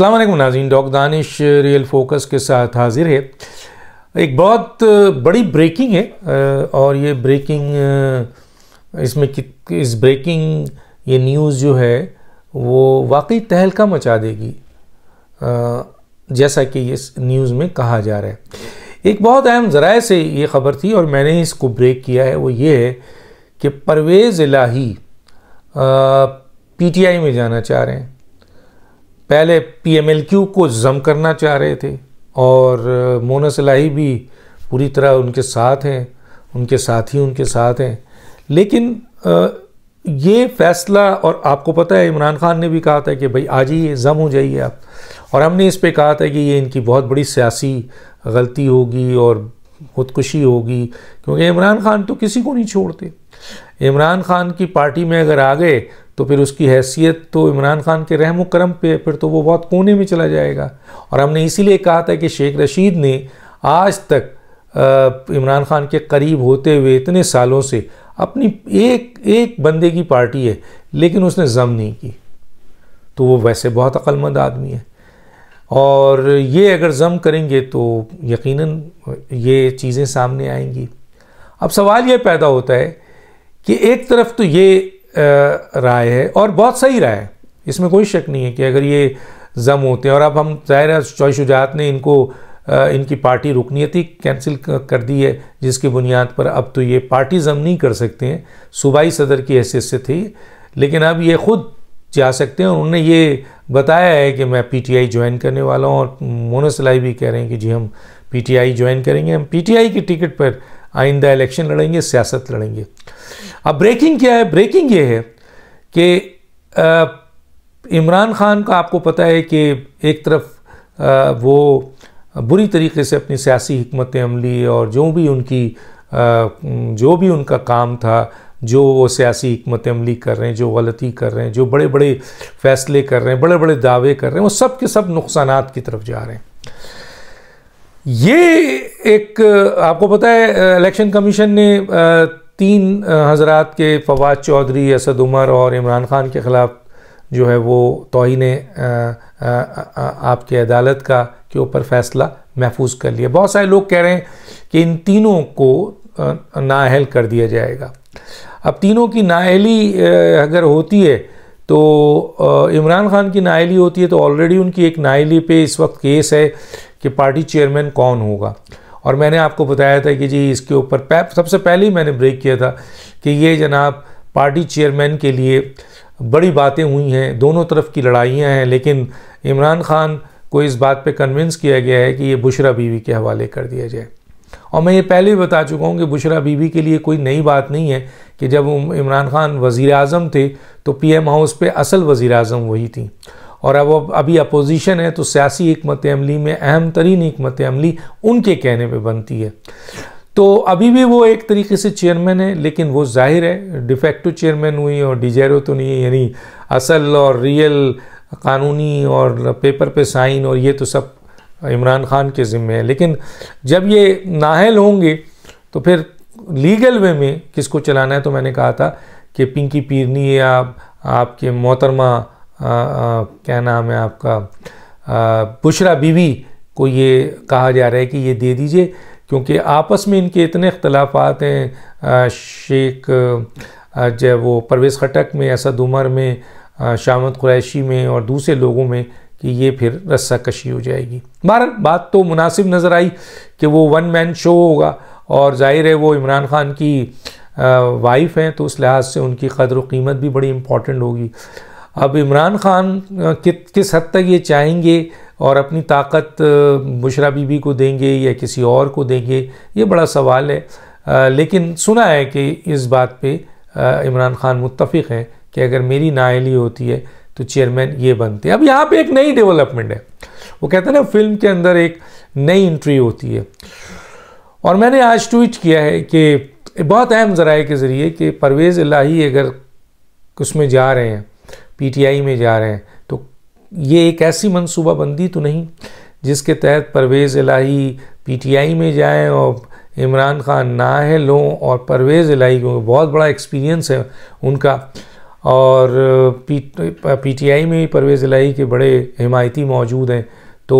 अल्लाम नाजीन dock Danish real focus के साथ हाजिर है एक बहुत बड़ी ब्रेकिंग है और ये ब्रेकिंग इसमें इस ब्रेकिंग ये न्यूज़ जो है वो वाकई तहलका मचा देगी जैसा कि इस न्यूज़ में कहा जा रहा है एक बहुत अहम ज़राए से ये ख़बर थी और मैंने इसको ब्रेक किया है वो ये है कि परवेज़ इलाही पीटीआई में जाना चाह रहे हैं पहले पीएमएलक्यू को जम करना चाह रहे थे और मोना सलाही भी पूरी तरह उनके साथ हैं उनके साथ ही उनके साथ हैं लेकिन ये फैसला और आपको पता है इमरान ख़ान ने भी कहा था कि भाई आज ही ज़म हो जाइए आप और हमने इस पे कहा था कि ये इनकी बहुत बड़ी सियासी गलती होगी और खुदकुशी होगी क्योंकि इमरान ख़ान तो किसी को नहीं छोड़ते इमरान ख़ान की पार्टी में अगर आ गए तो फिर उसकी हैसियत तो इमरान खान के रहम करम पे फिर तो वो बहुत कोने में चला जाएगा और हमने इसीलिए कहा था कि शेख रशीद ने आज तक इमरान खान के करीब होते हुए इतने सालों से अपनी एक एक बंदे की पार्टी है लेकिन उसने जम नहीं की तो वो वैसे बहुत अक्लमंद आदमी है और ये अगर जम करेंगे तो यकीनन ये चीज़ें सामने आएंगी अब सवाल ये पैदा होता है कि एक तरफ तो ये राय है और बहुत सही राय है इसमें कोई शक नहीं है कि अगर ये जम होते हैं और अब हम जाहिर है चौय शुजात ने इनको इनकी पार्टी रुकनी थी तो कैंसिल कर दी है जिसकी बुनियाद पर अब तो ये पार्टी जम नहीं कर सकते हैं सूबाई सदर की हैसियत से थी लेकिन अब ये खुद जा सकते हैं और उन्होंने ये बताया है कि मैं पीटीआई ज्वाइन करने वाला हूँ और मोनसलाई भी कह रहे हैं कि जी हम पीटीआई ज्वाइन करेंगे हम पीटीआई की टिकट पर आइंदा इलेक्शन लड़ेंगे सियासत लड़ेंगे अब ब्रेकिंग क्या है ब्रेकिंग ये है कि इमरान खान का आपको पता है कि एक तरफ आ, वो बुरी तरीके से अपनी सियासी हमत अमली और जो भी उनकी आ, जो भी उनका काम था जो वो सियासी हमत अमली कर रहे हैं जो गलती कर रहे हैं जो बड़े बड़े फैसले कर रहे हैं बड़े बड़े दावे कर रहे हैं वो सब के सब नुकसान की तरफ जा रहे हैं ये एक आपको पता है इलेक्शन कमीशन ने आ, तीन हजरात के फवाद चौधरी असद उमर और इमरान ख़ान के ख़िलाफ़ जो है वो तोहन आपके अदालत का के ऊपर फ़ैसला महफूज कर लिया बहुत सारे लोग कह रहे हैं कि इन तीनों को नााहल कर दिया जाएगा अब तीनों की नााहली अगर होती है तो इमरान खान की नाअहली होती है तो ऑलरेडी उनकी एक नाअहली पे इस वक्त केस है कि पार्टी चेयरमैन कौन होगा और मैंने आपको बताया था कि जी इसके ऊपर सबसे पहले ही मैंने ब्रेक किया था कि ये जनाब पार्टी चेयरमैन के लिए बड़ी बातें हुई हैं दोनों तरफ की लड़ाइयाँ हैं लेकिन इमरान खान को इस बात पे कन्विंस किया गया है कि ये बुशरा बीवी के हवाले कर दिया जाए और मैं ये पहले ही बता चुका हूँ कि बुशरा बीवी के लिए कोई नई बात नहीं है कि जब इमरान खान वज़ी अजम थे तो पी एम हाउस पर असल वज़ी अजम वही थी और अब अभी अपोजिशन है तो सियासी हमत अमली में अहम तरीन हमत अमली उनके कहने पर बनती है तो अभी भी वो एक तरीके से चेयरमैन है लेकिन वो जाहिर है डिफेक्टो चेयरमैन हुई और डिजेरो तो नहीं है यानी असल और रियल कानूनी और पेपर पे साइन और ये तो सब इमरान खान के ज़िम्मे है लेकिन जब ये नाहल होंगे तो फिर लीगल वे में किसको चलाना है तो मैंने कहा था कि पिंकी पीरनी या आपके मोहतरमा क्या नाम है आपका बुशरा बीवी को ये कहा जा रहा है कि ये दे दीजिए क्योंकि आपस में इनके इतने अख्तलाफात हैं शेख जो वो परवेज़ खटक में असद उमर में शामद क्रैशी में और दूसरे लोगों में कि ये फिर रस्सा कशी हो जाएगी बहर बात तो मुनासिब नज़र आई कि वो वन मैन शो होगा और जाहिर है वो इमरान ख़ान की वाइफ़ हैं तो उस लिहाज से उनकी कदर व कीमत भी बड़ी इम्पॉर्टेंट होगी अब इमरान खान किस हद तक ये चाहेंगे और अपनी ताकत बुशरा बीबी को देंगे या किसी और को देंगे ये बड़ा सवाल है लेकिन सुना है कि इस बात पे इमरान खान मुतफ़ हैं कि अगर मेरी नाइली होती है तो चेयरमैन ये बनते अब यहाँ पे एक नई डेवलपमेंट है वो कहते हैं ना फिल्म के अंदर एक नई इंट्री होती है और मैंने आज ट्वीट किया है कि बहुत अहम ज़राए के ज़रिए कि परवेज़ लाही अगर उसमें जा रहे हैं पीटीआई में जा रहे हैं तो ये एक ऐसी मनसूबाबंदी तो नहीं जिसके तहत परवेज़ इलाही पीटीआई में जाएं और इमरान खान है लो और परवेज़ इलाही क्योंकि बहुत बड़ा एक्सपीरियंस है उनका और पीटीआई में परवेज़ इलाही के बड़े हिमायती मौजूद हैं तो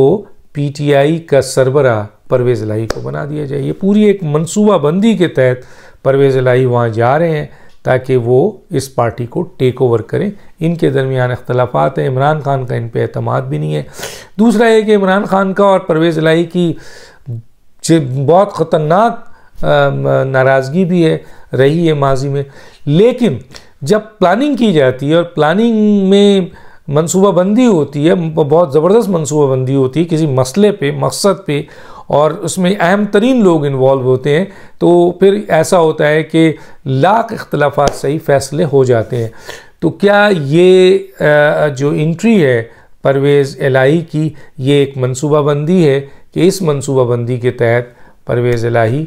पीटीआई का सरबरा परवेज़ इलाही को बना दिया जाए ये पूरी एक मनसूबाबंदी के तहत परवेज़ इलाही वहाँ जा रहे हैं ताकि वो इस पार्टी को टेक ओवर करें इनके दरमियान अख्तलाफ हैं इमरान खान का इन पर अहतमाद भी नहीं है दूसरा है कि इमरान खान का और परवेज़ लाई की बहुत ख़तरनाक नाराज़गी भी है रही है माजी में लेकिन जब प्लानिंग की जाती है और प्लानिंग में मनसूबाबंदी होती है बहुत ज़बरदस्त मनसूबाबंदी होती है किसी मसले पे मकसद पे और उसमें अहम तरीन लोग इन्वॉल्व होते हैं तो फिर ऐसा होता है कि लाख इख्तलाफा सही फैसले हो जाते हैं तो क्या ये जो इंट्री है परवेज़ एलाही की ये एक मनसूबाबंदी है कि इस मनसूबाबंदी के तहत परवेज़ इलाही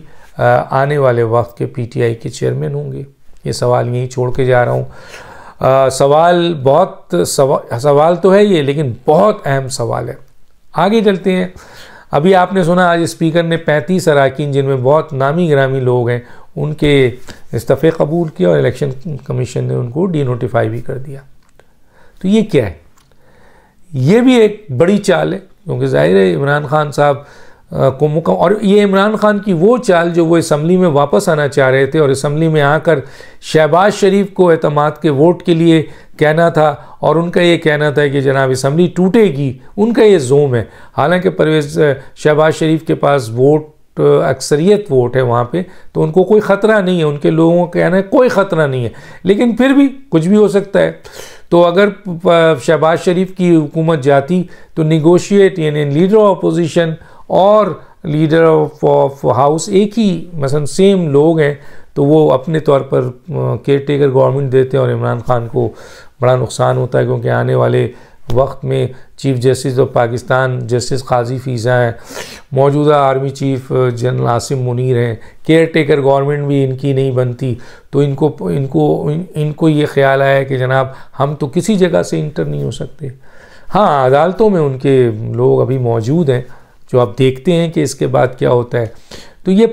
आने वाले वक्त के पीटीआई के चेयरमैन होंगे ये सवाल यहीं छोड़ के जा रहा हूँ सवाल बहुत सवा, सवाल तो है ये लेकिन बहुत अहम सवाल है आगे चलते हैं अभी आपने सुना आज स्पीकर ने 35 अरकान जिनमें बहुत नामी ग्रामी लोग हैं उनके इस्तीफ़े कबूल किया और इलेक्शन कमीशन ने उनको डी नोटिफाई भी कर दिया तो ये क्या है ये भी एक बड़ी चाल है क्योंकि जाहिर है इमरान खान साहब को मुकम और ये इमरान खान की वो चाल जो वो इसम्बली में वापस आना चाह रहे थे और इसम्बली में आकर शहबाज शरीफ को अहतमाद के वोट के लिए कहना था और उनका ये कहना था कि जनाब इसम्बली टूटेगी उनका ये जोम है हालांकि परवेज़ शहबाज शरीफ के पास वोट अक्सरियत वोट है वहाँ पे तो उनको कोई ख़तरा नहीं है उनके लोगों का कहना है कोई ख़तरा नहीं है लेकिन फिर भी कुछ भी हो सकता है तो अगर शहबाज शरीफ की हुकूमत जाती तो निगोशिएट यानी लीडर ऑफ अपोजिशन और लीडर ऑफ ऑफ हाउस एक ही मसलन सेम लोग हैं तो वो अपने तौर पर केयर टेकर गवर्नमेंट देते हैं और इमरान खान को बड़ा नुकसान होता है क्योंकि आने वाले वक्त में chief justice of Pakistan justice Qazi Faez हैं मौजूदा army chief general Asim Munir हैं केयर टेकर गवर्नमेंट भी इनकी नहीं बनती तो इनको इनको इन, इनको ये ख्याल आया कि जनाब हम तो किसी जगह से इंटर नहीं हो सकते हाँ अदालतों में उनके लोग अभी मौजूद हैं जो आप देखते हैं कि इसके बाद क्या होता है तो ये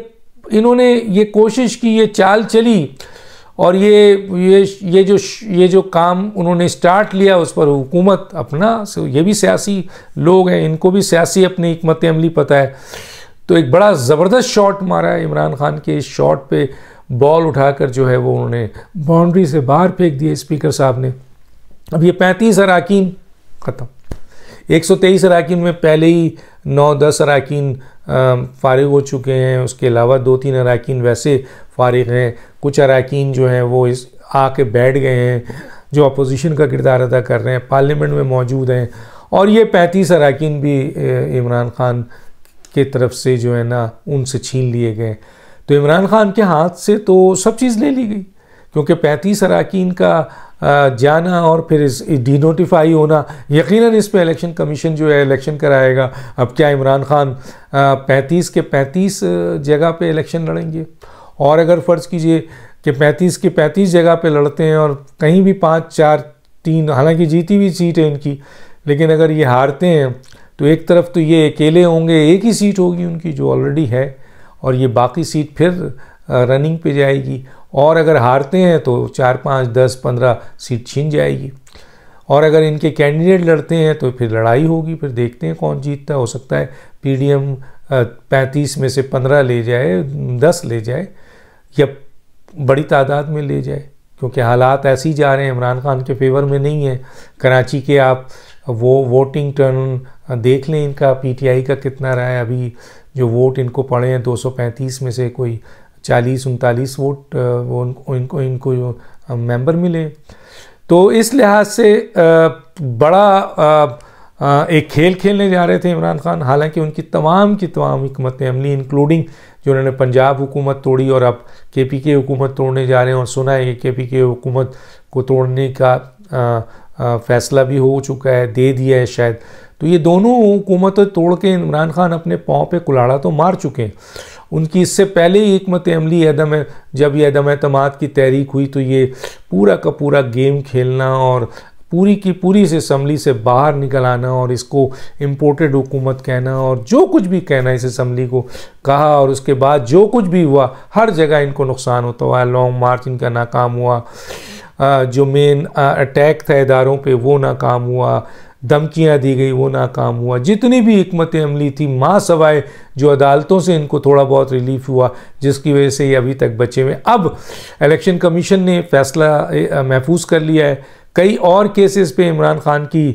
इन्होंने ये कोशिश की ये चाल चली और ये ये ये जो ये जो काम उन्होंने स्टार्ट लिया उस पर हुकूमत अपना ये भी सियासी लोग हैं इनको भी सियासी अपनी हमत अमली पता है तो एक बड़ा ज़बरदस्त शॉट मारा है इमरान खान के इस शॉट पे बॉल उठाकर जो है वो उन्होंने बाउंड्री से बाहर फेंक दिए स्पीकर साहब ने अब ये पैंतीस अरकान ख़त्म एक सौ तेईस अरकान में पहले ही नौ दस अरकान फ़ारिग हो चुके हैं उसके अलावा दो तीन अरकान वैसे फारग हैं कुछ अरकान जो हैं वो इस आके बैठ गए हैं जो अपोजिशन का किरदार अदा कर रहे हैं पार्लियामेंट में मौजूद हैं और ये पैंतीस अरकान भी इमरान खान के तरफ से जो है ना उनसे छीन लिए गए तो इमरान खान के हाथ से तो सब चीज़ ले ली गई क्योंकि पैंतीस अरकान का जाना और फिर इस डीनोटिफाई होना यकीन इस पर इलेक्शन कमीशन जो है इलेक्शन कराएगा अब क्या इमरान खान पैंतीस के पैंतीस जगह पे इलेक्शन लड़ेंगे और अगर फ़र्ज़ कीजिए कि पैंतीस के पैंतीस जगह पे लड़ते हैं और कहीं भी पाँच चार तीन हालांकि जीती हुई सीट है इनकी लेकिन अगर ये हारते हैं तो एक तरफ तो ये अकेले होंगे एक ही सीट होगी उनकी जो ऑलरेडी है और ये बाकी सीट फिर रनिंग पे जाएगी और अगर हारते हैं तो चार पाँच दस पंद्रह सीट छीन जाएगी और अगर इनके कैंडिडेट लड़ते हैं तो फिर लड़ाई होगी फिर देखते हैं कौन जीतता हो सकता है एम पैंतीस में से पंद्रह ले जाए दस ले जाए या बड़ी तादाद में ले जाए क्योंकि हालात ऐसे ही जा रहे हैं इमरान खान के फेवर में नहीं है कराची के आप वो वोटिंग टर्न देख लें इनका पीटीआई का कितना रहा है अभी जो वोट इनको पड़े हैं 235 में से कोई चालीस उनतालीस वोट वो इनको इनको मेंबर मिले तो इस लिहाज से बड़ा एक खेल खेलने जा रहे थे इमरान खान हालांकि उनकी तमाम की तमाम हमत अमली इंक्लूडिंग जो उन्होंने पंजाब हुकूमत तोड़ी और अब के पी के हुकूमत तोड़ने जा रहे हैं और सुना है कि के पी के हुकूमत को तोड़ने का फैसला भी हो चुका है दे दिया है शायद तो ये दोनों हुकूमत तोड़ के इमरान खान अपने पाँव पे कुलाड़ा तो मार चुके हैं उनकी इससे पहले ही हमत अमली अदम जब ये अदम एतम की तहरीक हुई तो ये पूरा का पूरा गेम खेलना और पूरी की पूरी इस असम्बली से बाहर निकल आना और इसको इम्पोर्टेड हुकूमत कहना और जो कुछ भी कहना इस असम्बली को कहा और उसके बाद जो कुछ भी हुआ हर जगह इनको नुकसान होता हुआ लॉन्ग मार्च इनका नाकाम हुआ जो मेन अटैक था इदारों पर वो नाकाम हुआ धमकियाँ दी गई वो नाकाम हुआ जितनी भी हमत अमली थी माँ सवाए जो अदालतों से इनको थोड़ा बहुत रिलीफ हुआ जिसकी वजह से ये अभी तक बचे हुए अब इलेक्शन कमीशन ने फैसला महफूज कर लिया है कई और केसेस पे इमरान खान की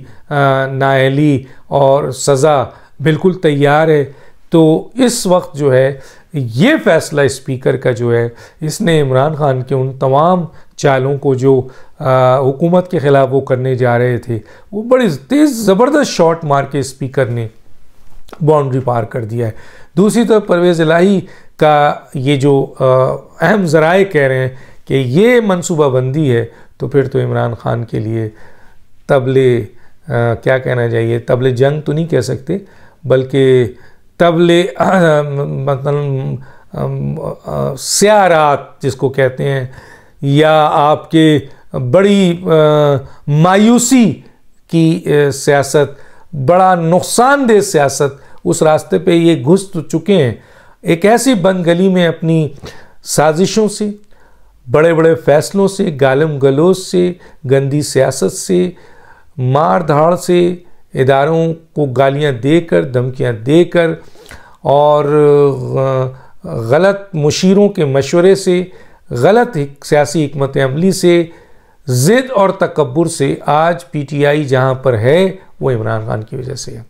नाली और सज़ा बिल्कुल तैयार है तो इस वक्त जो है ये फैसला स्पीकर का जो है इसने इमरान खान के उन तमाम चालों को जो हुकूमत के ख़िलाफ़ वो करने जा रहे थे वो बड़े तेज़ ज़बरदस्त शॉट मार के स्पीकर ने बाउंड्री पार कर दिया है दूसरी तरफ तो परवेज़ इलाही का ये जो अहम ज़राए कह रहे हैं कि ये मनसूबाबंदी है तो फिर तो इमरान ख़ान के लिए तबले आ, क्या कहना चाहिए तबले जंग तो नहीं कह सकते बल्कि तबले मतलब सियारात जिसको कहते हैं या आपके बड़ी आ, मायूसी की सियासत बड़ा नुकसानदेह सियासत उस रास्ते पे ये घुस तो चुके हैं एक ऐसी बंद गली में अपनी साजिशों से बड़े बड़े फैसलों से गालम गलोज से गंदी सियासत से मार धाड़ से इदारों को गालियां देकर धमकियां देकर और गलत मुशीरों के मशवरे से गलत सियासी हमत अमली से ज़िद और तकबर से आज पी टी आई जहाँ पर है वो इमरान खान की वजह से है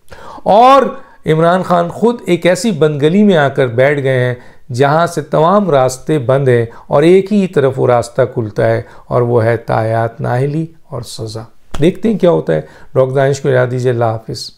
और इमरान खान खुद एक ऐसी बंदगली में आकर बैठ गए हैं जहाँ से तमाम रास्ते बंद हैं और एक ही तरफ वो रास्ता खुलता है और वो है तायात नाहली और सज़ा देखते हैं क्या होता है डॉक्टर दानिश को याद दीजिए अल्लाह हाफिज़